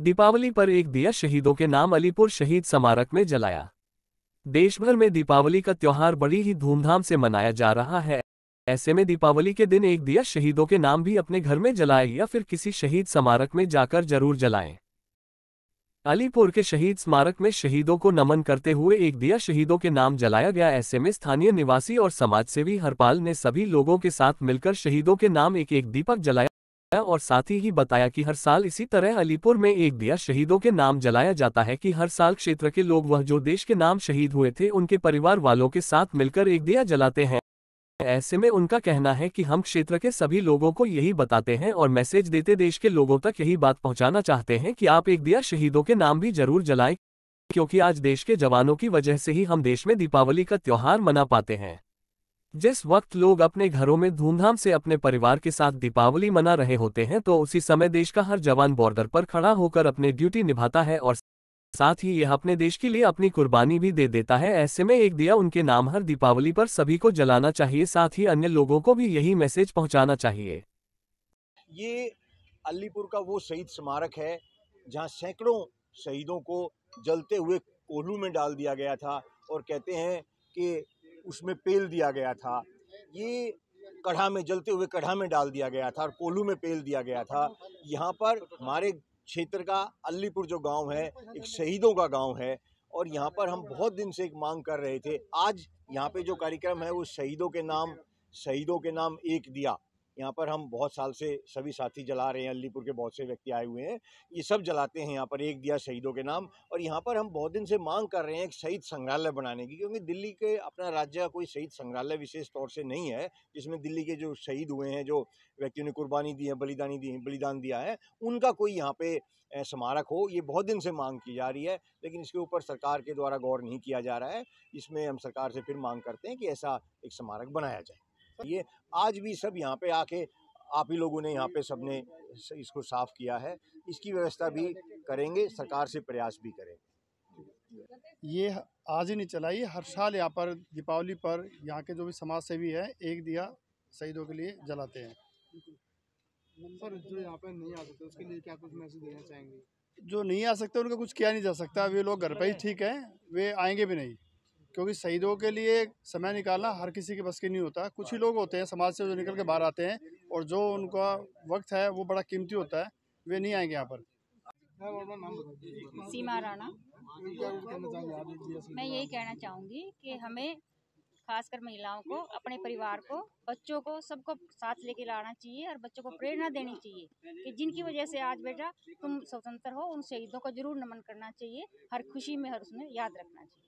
दीपावली पर एक दिया शहीदों के नाम अलीपुर शहीद स्मारक में जलाया देशभर में दीपावली का त्यौहार बड़ी ही धूमधाम से मनाया जा रहा है ऐसे में दीपावली के दिन एक दिया शहीदों के नाम भी अपने घर में जलाएं या फिर किसी शहीद स्मारक में जाकर जरूर जलाएं अलीपुर के शहीद स्मारक में शहीदों को नमन करते हुए एक दिया शहीदों के नाम जलाया गया ऐसे में स्थानीय निवासी और समाजसेवी हरपाल ने सभी लोगों के साथ मिलकर शहीदों के नाम एक एक दीपक जलाया और साथ ही बताया कि हर साल इसी तरह अलीपुर में एक दिया शहीदों के नाम जलाया जाता है कि हर साल क्षेत्र के लोग वह जो देश के नाम शहीद हुए थे उनके परिवार वालों के साथ मिलकर एक दिया जलाते हैं ऐसे में उनका कहना है कि हम क्षेत्र के सभी लोगों को यही बताते हैं और मैसेज देते देश के लोगों तक यही बात पहुंचाना चाहते हैं कि आप एक दिया शहीदों के नाम भी जरूर जलाएं क्योंकि आज देश के जवानों की वजह से ही हम देश में दीपावली का त्यौहार मना पाते हैं जिस वक्त लोग अपने घरों में धूमधाम से अपने परिवार के साथ दीपावली मना रहे होते हैं तो उसी समय देश का हर जवान बॉर्डर पर खड़ा होकर अपनी ड्यूटी निभाता है और साथ ही यह अपने देश के लिए अपनी कुर्बानी भी दे देता है ऐसे में एक दिया उनके नाम हर दीपावली पर सभी को जलाना चाहिए साथ ही अन्य लोगों को भी यही मैसेज पहुंचाना चाहिए ये अलीपुर का वो शहीद स्मारक है जहाँ सैकड़ों शहीदों को जलते हुए कोल्हू में डाल दिया गया था और कहते हैं कि उसमें पेल दिया गया था ये कढ़ा में जलते हुए कढ़ा में डाल दिया गया था और कोल्हू में पेल दिया गया था यहाँ पर हमारे क्षेत्र का अलीपुर जो गांव है एक शहीदों का गांव है और यहाँ पर हम बहुत दिन से एक मांग कर रहे थे आज यहाँ पे जो कार्यक्रम है वो शहीदों के नाम शहीदों के नाम एक दिया यहाँ पर हम बहुत साल से सभी साथी जला रहे हैं अलीपुर के बहुत से व्यक्ति आए हुए हैं ये सब जलाते हैं यहाँ पर एक दिया शहीदों के नाम और यहाँ पर हम बहुत दिन से मांग कर रहे हैं एक शहीद संग्रहालय बनाने की क्योंकि दिल्ली के अपना राज्य का कोई शहीद संग्रहालय विशेष तौर से नहीं है जिसमें दिल्ली के जो शहीद हुए हैं जो व्यक्तियों ने कुर्बानी दी है बलिदानी दी बलिदान दिया है उनका कोई यहाँ पे स्मारक हो ये बहुत दिन से मांग की जा रही है लेकिन इसके ऊपर सरकार के द्वारा गौर नहीं किया जा रहा है इसमें हम सरकार से फिर मांग करते हैं कि ऐसा एक स्मारक बनाया जाए ये आज भी सब यहाँ पे आके आप ही लोगों ने यहाँ पे सबने इसको साफ किया है इसकी व्यवस्था भी करेंगे सरकार से प्रयास भी करेंगे ये आज ही नहीं चला ये हर साल यहाँ पर दीपावली पर यहाँ के जो भी समाज सेवी है एक दिया शहीदों के लिए जलाते हैं सर जो यहाँ पर नहीं आ सकते उसके लिए क्या कुछ मैसेज देना चाहेंगे जो नहीं आ सकते उनका कुछ किया नहीं जा सकता वे लोग घर पर ही ठीक है वे आएंगे भी नहीं क्योंकि शहीदों के लिए समय निकालना हर किसी के बस के नहीं होता कुछ ही लोग होते हैं समाज से जो निकल के बाहर आते हैं और जो उनका वक्त है वो बड़ा कीमती होता है वे नहीं आएंगे यहाँ पर सीमा राणा मैं यही कहना चाहूँगी कि हमें खासकर महिलाओं को अपने परिवार को बच्चों को सबको साथ लेके लाना चाहिए और बच्चों को प्रेरणा देनी चाहिए कि जिनकी वजह से आज बेटा तुम स्वतंत्र हो उन शहीदों को जरूर नमन करना चाहिए हर खुशी में हर उसमें याद रखना चाहिए